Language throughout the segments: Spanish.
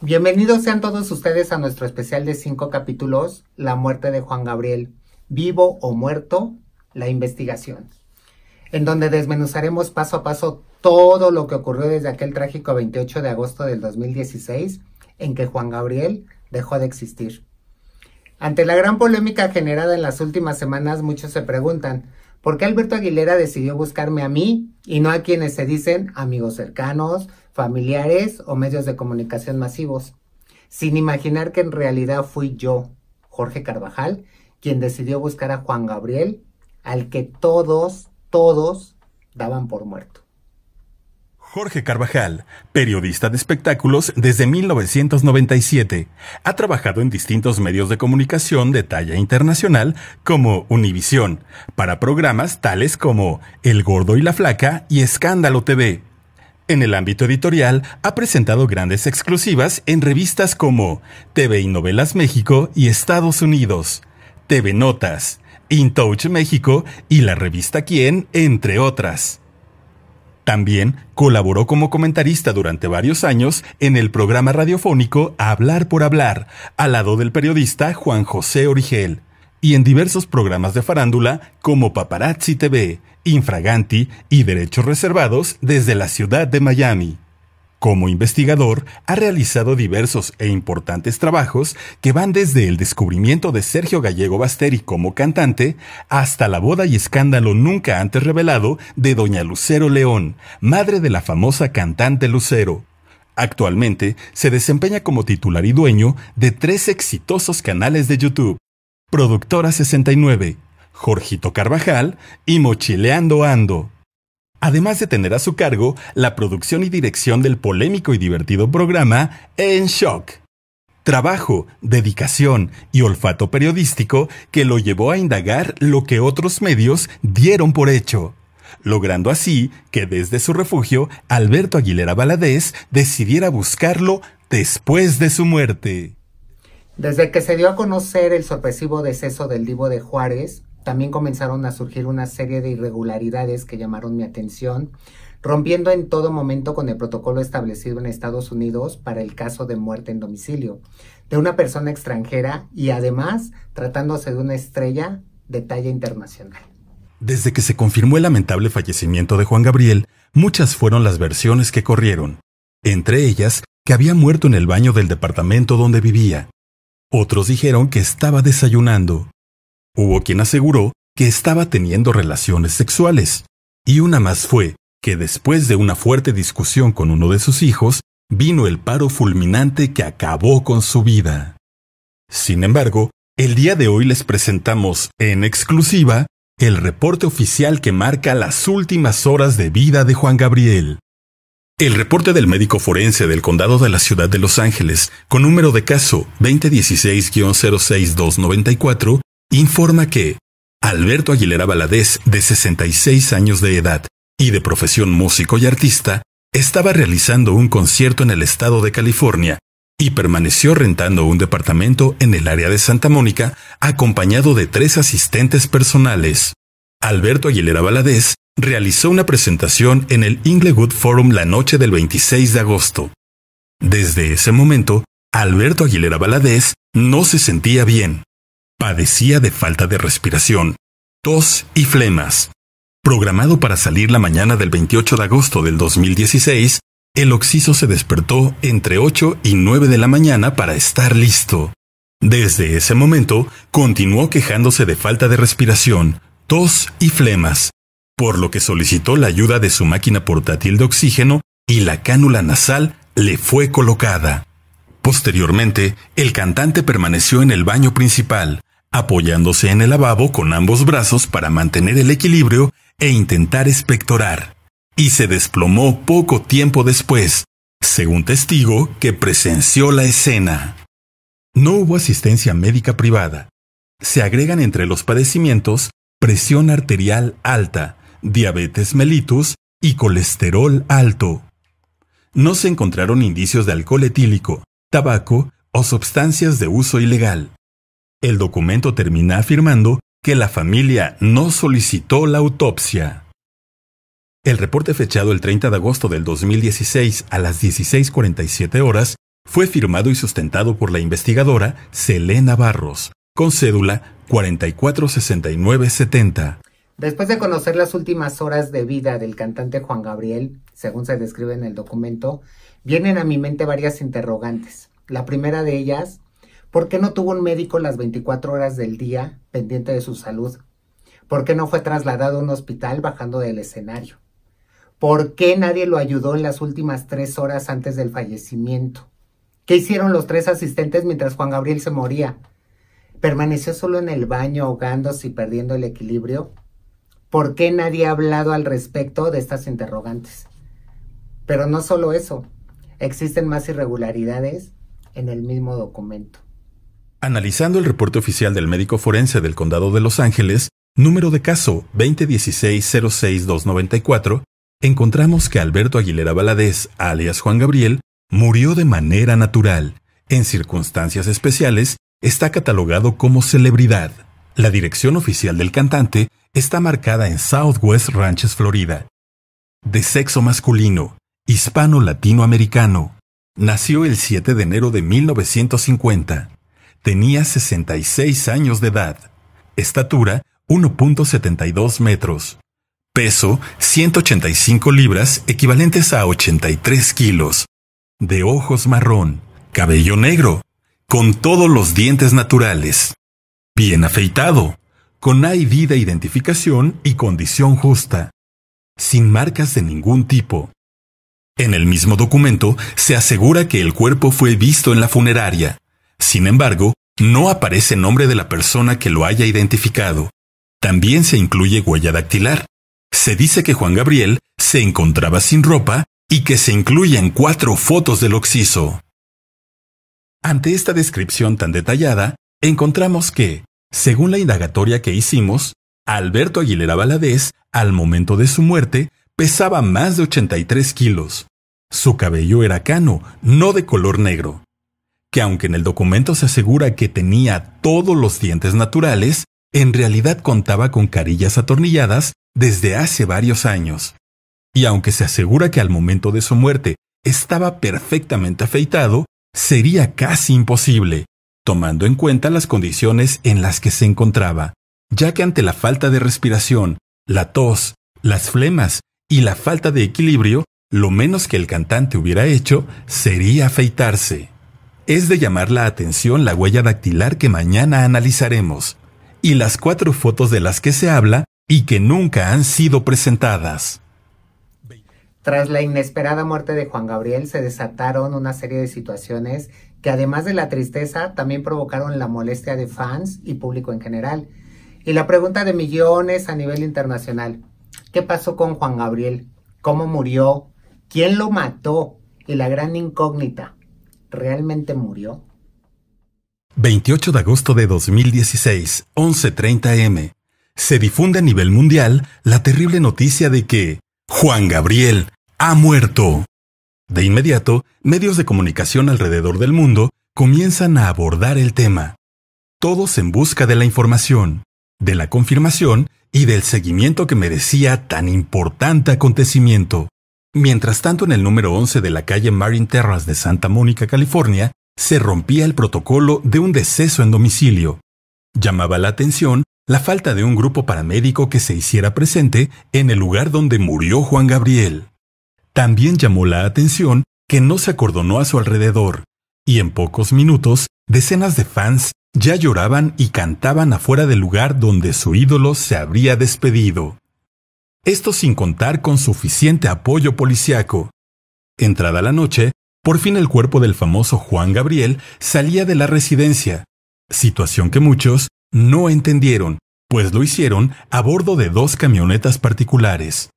Bienvenidos sean todos ustedes a nuestro especial de cinco capítulos, La muerte de Juan Gabriel, vivo o muerto, la investigación, en donde desmenuzaremos paso a paso todo lo que ocurrió desde aquel trágico 28 de agosto del 2016 en que Juan Gabriel dejó de existir. Ante la gran polémica generada en las últimas semanas, muchos se preguntan, ¿por qué Alberto Aguilera decidió buscarme a mí y no a quienes se dicen amigos cercanos, familiares o medios de comunicación masivos? Sin imaginar que en realidad fui yo, Jorge Carvajal, quien decidió buscar a Juan Gabriel, al que todos, todos daban por muerto. Jorge Carvajal, periodista de espectáculos desde 1997, ha trabajado en distintos medios de comunicación de talla internacional como Univisión, para programas tales como El Gordo y la Flaca y Escándalo TV. En el ámbito editorial ha presentado grandes exclusivas en revistas como TV y Novelas México y Estados Unidos, TV Notas, InTouch México y la revista Quién, entre otras. También colaboró como comentarista durante varios años en el programa radiofónico Hablar por Hablar, al lado del periodista Juan José Origel, y en diversos programas de farándula como Paparazzi TV, Infraganti y Derechos Reservados desde la ciudad de Miami. Como investigador, ha realizado diversos e importantes trabajos que van desde el descubrimiento de Sergio Gallego Basteri como cantante hasta la boda y escándalo nunca antes revelado de doña Lucero León, madre de la famosa cantante Lucero. Actualmente se desempeña como titular y dueño de tres exitosos canales de YouTube, Productora 69, Jorgito Carvajal y Mochileando Ando además de tener a su cargo la producción y dirección del polémico y divertido programa En Shock. Trabajo, dedicación y olfato periodístico que lo llevó a indagar lo que otros medios dieron por hecho, logrando así que desde su refugio Alberto Aguilera Valadez decidiera buscarlo después de su muerte. Desde que se dio a conocer el sorpresivo deceso del Divo de Juárez, también comenzaron a surgir una serie de irregularidades que llamaron mi atención, rompiendo en todo momento con el protocolo establecido en Estados Unidos para el caso de muerte en domicilio de una persona extranjera y además tratándose de una estrella de talla internacional. Desde que se confirmó el lamentable fallecimiento de Juan Gabriel, muchas fueron las versiones que corrieron, entre ellas que había muerto en el baño del departamento donde vivía. Otros dijeron que estaba desayunando Hubo quien aseguró que estaba teniendo relaciones sexuales, y una más fue que después de una fuerte discusión con uno de sus hijos, vino el paro fulminante que acabó con su vida. Sin embargo, el día de hoy les presentamos en exclusiva el reporte oficial que marca las últimas horas de vida de Juan Gabriel. El reporte del médico forense del condado de la ciudad de Los Ángeles, con número de caso 2016-06294, informa que Alberto Aguilera Valadez, de 66 años de edad y de profesión músico y artista, estaba realizando un concierto en el estado de California y permaneció rentando un departamento en el área de Santa Mónica acompañado de tres asistentes personales. Alberto Aguilera Valadez realizó una presentación en el Inglewood Forum la noche del 26 de agosto. Desde ese momento, Alberto Aguilera Valadez no se sentía bien Padecía de falta de respiración, tos y flemas. Programado para salir la mañana del 28 de agosto del 2016, el Oxiso se despertó entre 8 y 9 de la mañana para estar listo. Desde ese momento, continuó quejándose de falta de respiración, tos y flemas, por lo que solicitó la ayuda de su máquina portátil de oxígeno y la cánula nasal le fue colocada. Posteriormente, el cantante permaneció en el baño principal, apoyándose en el lavabo con ambos brazos para mantener el equilibrio e intentar espectorar, y se desplomó poco tiempo después, según testigo que presenció la escena. No hubo asistencia médica privada. Se agregan entre los padecimientos presión arterial alta, diabetes mellitus y colesterol alto. No se encontraron indicios de alcohol etílico, tabaco o sustancias de uso ilegal. El documento termina afirmando que la familia no solicitó la autopsia. El reporte fechado el 30 de agosto del 2016 a las 16.47 horas fue firmado y sustentado por la investigadora Selena Barros, con cédula 446970. Después de conocer las últimas horas de vida del cantante Juan Gabriel, según se describe en el documento, vienen a mi mente varias interrogantes. La primera de ellas ¿Por qué no tuvo un médico las 24 horas del día pendiente de su salud? ¿Por qué no fue trasladado a un hospital bajando del escenario? ¿Por qué nadie lo ayudó en las últimas tres horas antes del fallecimiento? ¿Qué hicieron los tres asistentes mientras Juan Gabriel se moría? ¿Permaneció solo en el baño ahogándose y perdiendo el equilibrio? ¿Por qué nadie ha hablado al respecto de estas interrogantes? Pero no solo eso, existen más irregularidades en el mismo documento. Analizando el reporte oficial del médico forense del Condado de Los Ángeles, número de caso 2016-06294, encontramos que Alberto Aguilera Valadez, alias Juan Gabriel, murió de manera natural. En circunstancias especiales, está catalogado como celebridad. La dirección oficial del cantante está marcada en Southwest Ranches, Florida. De sexo masculino, hispano-latinoamericano. Nació el 7 de enero de 1950. Tenía 66 años de edad. Estatura 1.72 metros. Peso 185 libras equivalentes a 83 kilos. De ojos marrón. Cabello negro. Con todos los dientes naturales. Bien afeitado. Con ID de identificación y condición justa. Sin marcas de ningún tipo. En el mismo documento se asegura que el cuerpo fue visto en la funeraria, sin embargo, no aparece nombre de la persona que lo haya identificado. También se incluye huella dactilar. Se dice que Juan Gabriel se encontraba sin ropa y que se incluyen cuatro fotos del occiso. Ante esta descripción tan detallada, encontramos que, según la indagatoria que hicimos, Alberto Aguilera Valadez, al momento de su muerte, pesaba más de 83 kilos. Su cabello era cano, no de color negro que aunque en el documento se asegura que tenía todos los dientes naturales, en realidad contaba con carillas atornilladas desde hace varios años. Y aunque se asegura que al momento de su muerte estaba perfectamente afeitado, sería casi imposible, tomando en cuenta las condiciones en las que se encontraba, ya que ante la falta de respiración, la tos, las flemas y la falta de equilibrio, lo menos que el cantante hubiera hecho sería afeitarse. Es de llamar la atención la huella dactilar que mañana analizaremos y las cuatro fotos de las que se habla y que nunca han sido presentadas. Tras la inesperada muerte de Juan Gabriel se desataron una serie de situaciones que además de la tristeza también provocaron la molestia de fans y público en general. Y la pregunta de millones a nivel internacional, ¿qué pasó con Juan Gabriel? ¿Cómo murió? ¿Quién lo mató? Y la gran incógnita, realmente murió? 28 de agosto de 2016, 11.30 M. Se difunde a nivel mundial la terrible noticia de que Juan Gabriel ha muerto. De inmediato, medios de comunicación alrededor del mundo comienzan a abordar el tema. Todos en busca de la información, de la confirmación y del seguimiento que merecía tan importante acontecimiento. Mientras tanto, en el número 11 de la calle Marin Terrace de Santa Mónica, California, se rompía el protocolo de un deceso en domicilio. Llamaba la atención la falta de un grupo paramédico que se hiciera presente en el lugar donde murió Juan Gabriel. También llamó la atención que no se acordonó a su alrededor, y en pocos minutos decenas de fans ya lloraban y cantaban afuera del lugar donde su ídolo se habría despedido esto sin contar con suficiente apoyo policiaco. Entrada la noche, por fin el cuerpo del famoso Juan Gabriel salía de la residencia, situación que muchos no entendieron, pues lo hicieron a bordo de dos camionetas particulares.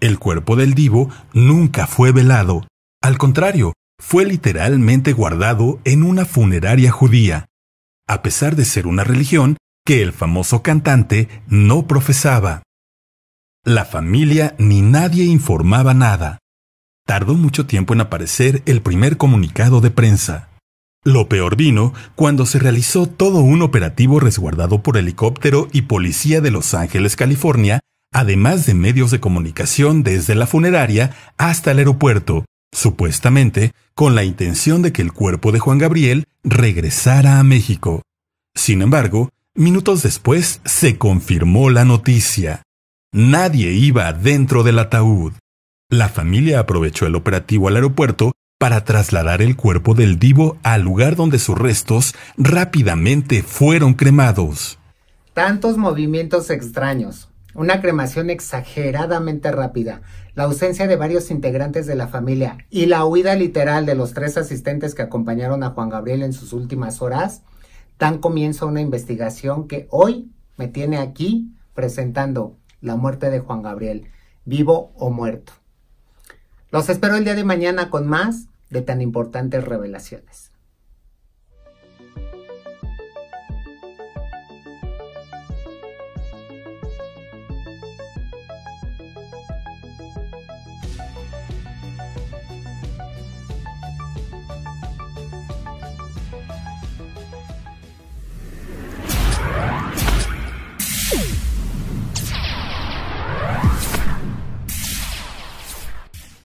El cuerpo del divo nunca fue velado, al contrario, fue literalmente guardado en una funeraria judía, a pesar de ser una religión que el famoso cantante no profesaba. La familia ni nadie informaba nada. Tardó mucho tiempo en aparecer el primer comunicado de prensa. Lo peor vino cuando se realizó todo un operativo resguardado por helicóptero y policía de Los Ángeles, California, además de medios de comunicación desde la funeraria hasta el aeropuerto, supuestamente con la intención de que el cuerpo de Juan Gabriel regresara a México. Sin embargo, minutos después se confirmó la noticia. Nadie iba dentro del ataúd. La familia aprovechó el operativo al aeropuerto para trasladar el cuerpo del divo al lugar donde sus restos rápidamente fueron cremados. Tantos movimientos extraños, una cremación exageradamente rápida, la ausencia de varios integrantes de la familia y la huida literal de los tres asistentes que acompañaron a Juan Gabriel en sus últimas horas, dan comienzo a una investigación que hoy me tiene aquí presentando la muerte de Juan Gabriel, vivo o muerto. Los espero el día de mañana con más de tan importantes revelaciones.